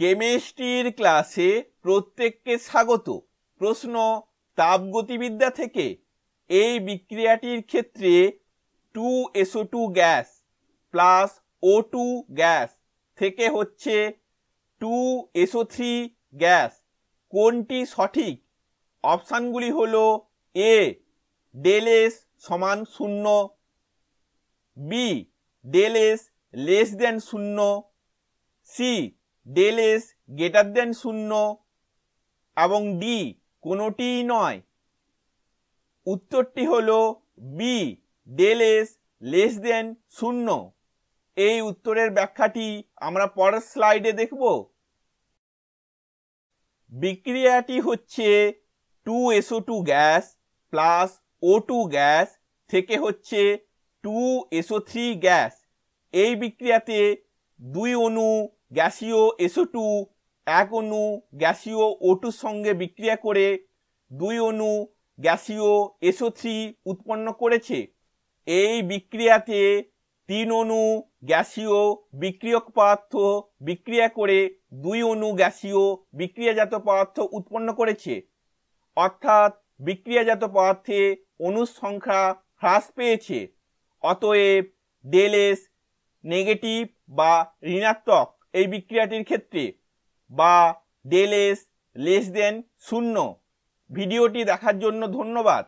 কেমিস্ট্রির ক্লাসে প্রত্যেককে স্বাগত প্রশ্ন তাপগতিবিদ্যা থেকে এই বিক্রিয়াটির ক্ষেত্রে two S O two gas plus O two gas থেকে হচ্ছে টু এসো থ্রি গ্যাস কোনটি সঠিক অপশানগুলি হল এ ডেলেস সমান শূন্য বি ডেলেস লেস দেন শূন্য C del S greater than শূন্য এবং ডি কোনোটিই নয় উত্তরটি হল B del S less than শূন্য এই উত্তরের ব্যাখ্যাটি আমরা পরের স্লাইডে দেখব বিক্রিয়াটি হচ্ছে two S O two gas plus O two gas থেকে হচ্ছে টু এসও থ্রি গ্যাস এই বিক্রিয়াতে দুই অণু গ্যাসীয় এসো টু এক অণু গ্যাসীয় ও টুর সঙ্গে বিক্রিয়া করে দুই অণু গ্যাসীয় এসও থ্রি উৎপন্ন করেছে এই বিক্রিয়াতে তিন অণু গ্যাসীয় বিক্রিয়ক পদার্থ বিক্রিয়া করে দুই অণু গ্যাসীয় বিক্রিয়াজাত পদার্থ উৎপন্ন করেছে অর্থাৎ বিক্রিয়াজাত পদার্থে অণুর সংখ্যা হ্রাস পেয়েছে অতএব ডেলেস নেগেটিভ বা ঋণাত্মক এই বিক্রিয়াটির ক্ষেত্রে বা ডেলেস লেস দেন শূন্য ভিডিওটি দেখার জন্য ধন্যবাদ